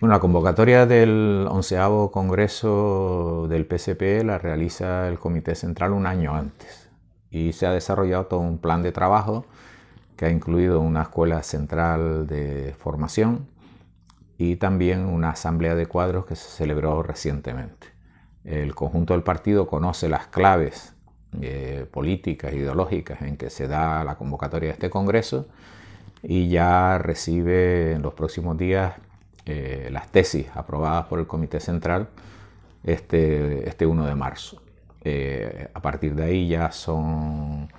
Bueno, la convocatoria del onceavo Congreso del PCP la realiza el Comité Central un año antes y se ha desarrollado todo un plan de trabajo que ha incluido una escuela central de formación y también una asamblea de cuadros que se celebró recientemente. El conjunto del partido conoce las claves eh, políticas, ideológicas en que se da la convocatoria de este Congreso y ya recibe en los próximos días eh, las tesis aprobadas por el Comité Central este, este 1 de marzo. Eh, a partir de ahí ya son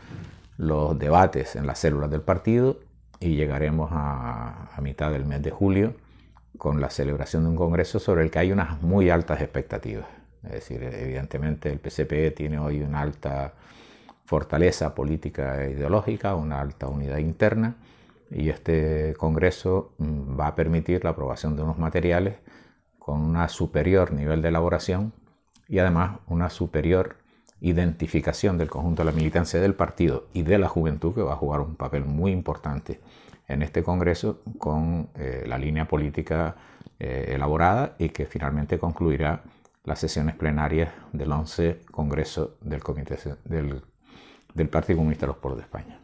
los debates en las células del partido y llegaremos a, a mitad del mes de julio con la celebración de un congreso sobre el que hay unas muy altas expectativas. Es decir, evidentemente el PCPE tiene hoy una alta fortaleza política e ideológica, una alta unidad interna y este Congreso mm, va a permitir la aprobación de unos materiales con un superior nivel de elaboración y además una superior identificación del conjunto de la militancia del partido y de la juventud que va a jugar un papel muy importante en este Congreso con eh, la línea política eh, elaborada y que finalmente concluirá las sesiones plenarias del 11 Congreso del Comité del Partido Comunista de los Pueblos de España.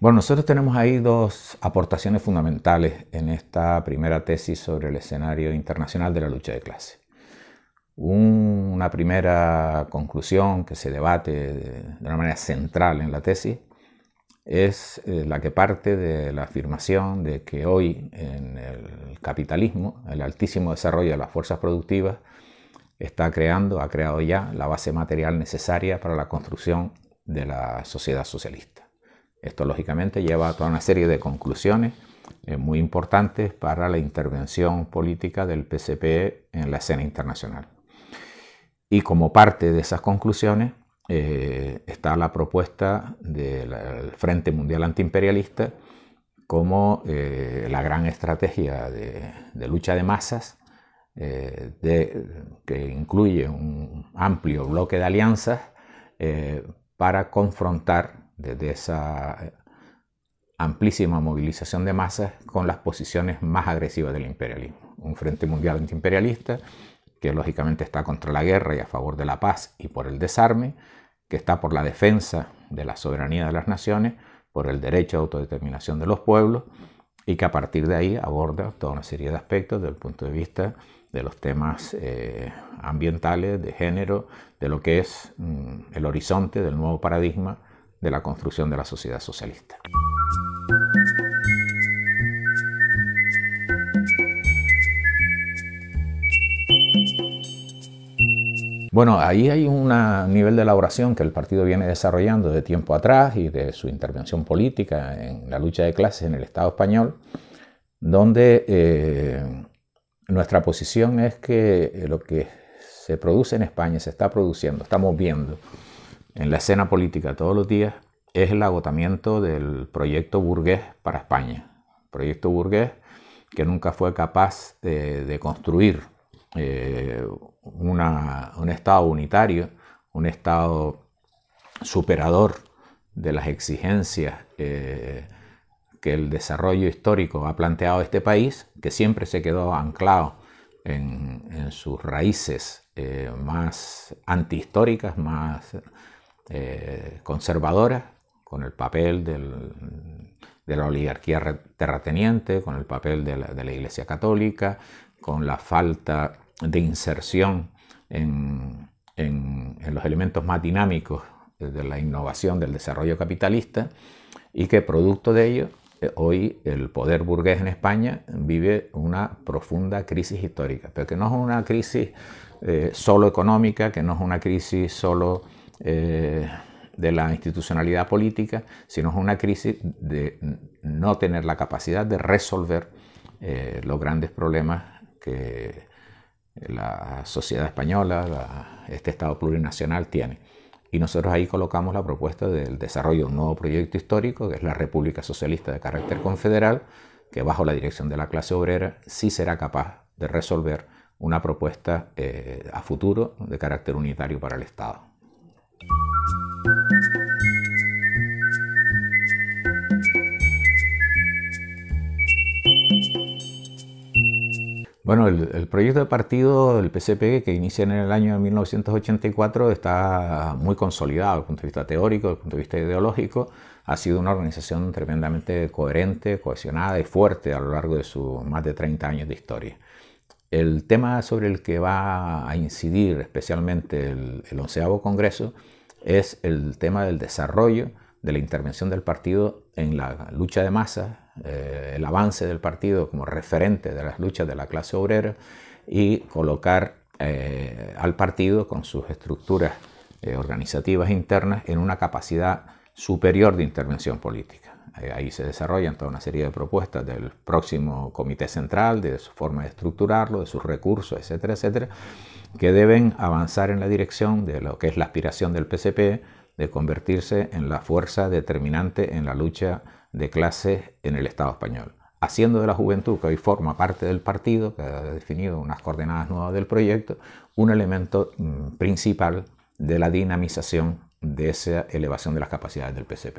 Bueno, nosotros tenemos ahí dos aportaciones fundamentales en esta primera tesis sobre el escenario internacional de la lucha de clase. una primera conclusión que se debate de una manera central en la tesis es eh, la que parte de la afirmación de que hoy en el capitalismo, el altísimo desarrollo de las fuerzas productivas, está creando, ha creado ya la base material necesaria para la construcción de la sociedad socialista. Esto lógicamente lleva a toda una serie de conclusiones eh, muy importantes para la intervención política del PCP en la escena internacional. Y como parte de esas conclusiones, eh, está la propuesta del Frente Mundial Antiimperialista como eh, la gran estrategia de, lucha de masas, eh, que incluye un amplio bloque de alianzas para confrontar desde esa amplísima movilización de masas con las posiciones más agresivas del imperialismo. Un Frente Mundial Antiimperialista que lógicamente está contra la guerra y a favor de la paz y por el desarme, que está por la defensa de la soberanía de las naciones, por el derecho a autodeterminación de los pueblos y que a partir de ahí aborda toda una serie de aspectos del punto de vista de los temas eh, ambientales, de género, de lo que es mm, el horizonte del nuevo paradigma de la construcción de la sociedad socialista. Bueno, ahí hay un nivel de elaboración que el partido viene desarrollando de tiempo atrás y de su intervención política en la lucha de clases en el Estado español, donde eh, nuestra posición es que eh, lo que se produce en España, se está produciendo, estamos viendo en la escena política todos los días, es el agotamiento del proyecto burgués para España. Proyecto burgués que nunca fue capaz eh, de construir un Estado unitario, un Estado superador de las exigencias eh, que el desarrollo histórico ha planteado este país, que siempre se quedó anclado en, sus raíces eh, más antihistóricas, más eh, conservadoras, con el papel de la oligarquía terrateniente, con el papel de de la Iglesia Católica, con la falta de inserción en, los elementos más dinámicos eh, de la innovación, del desarrollo capitalista, y que producto de ello eh, hoy el poder burgués en España vive una profunda crisis histórica, pero que no es una crisis eh, solo económica, que no es una crisis solo de la institucionalidad política, sino es una crisis de no tener la capacidad de resolver los grandes problemas que la sociedad española, este Estado plurinacional tiene. Y nosotros ahí colocamos la propuesta del desarrollo de un nuevo proyecto histórico, que es la República Socialista de carácter confederal, que bajo la dirección de la clase obrera sí será capaz de resolver una propuesta eh, a futuro de carácter unitario para el Estado. Bueno, el, proyecto de partido del PCP que inicia en el año 1984 está muy consolidado desde el punto de vista teórico, desde el punto de vista ideológico. Ha sido una organización tremendamente coherente, cohesionada y fuerte a lo largo de sus más de 30 años de historia. El tema sobre el que va a incidir especialmente el, el onceavo Congreso es el tema del desarrollo de la intervención del partido en la lucha de masa, eh, el avance del partido como referente de las luchas de la clase obrera y colocar eh, al partido con sus estructuras eh, organizativas internas en una capacidad superior de intervención política. Ahí se desarrollan toda una serie de propuestas del próximo comité central, de su forma de estructurarlo, de sus recursos, etcétera, etcétera, que deben avanzar en la dirección de lo que es la aspiración del PCP de convertirse en la fuerza determinante en la lucha de clases en el Estado español, haciendo de la juventud, que hoy forma parte del partido, que ha definido unas coordenadas nuevas del proyecto, un elemento mm, principal de la dinamización de esa elevación de las capacidades del PCP.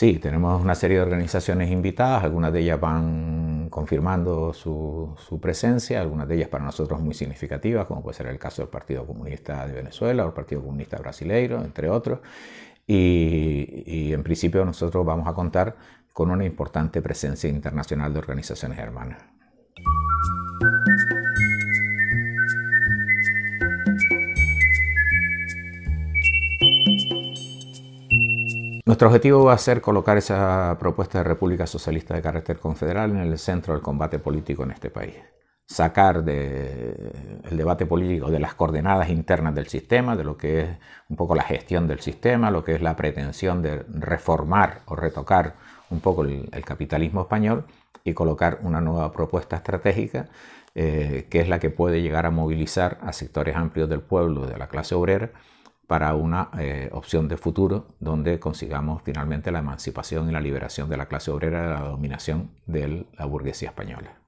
Sí, tenemos una serie de organizaciones invitadas, algunas de ellas van confirmando su, presencia, algunas de ellas para nosotros muy significativas, como puede ser el caso del Partido Comunista de Venezuela o el Partido Comunista Brasileiro, entre otros. Y, y en principio nosotros vamos a contar con una importante presencia internacional de organizaciones hermanas. Nuestro objetivo va a ser colocar esa propuesta de República Socialista de Carácter Confederal en el centro del combate político en este país. Sacar del el debate político de las coordenadas internas del sistema, de lo que es un poco la gestión del sistema, lo que es la pretensión de reformar o retocar un poco el, capitalismo español y colocar una nueva propuesta estratégica eh, que es la que puede llegar a movilizar a sectores amplios del pueblo, de la clase obrera, para una eh, opción de futuro donde consigamos finalmente la emancipación y la liberación de la clase obrera de la dominación de la burguesía española.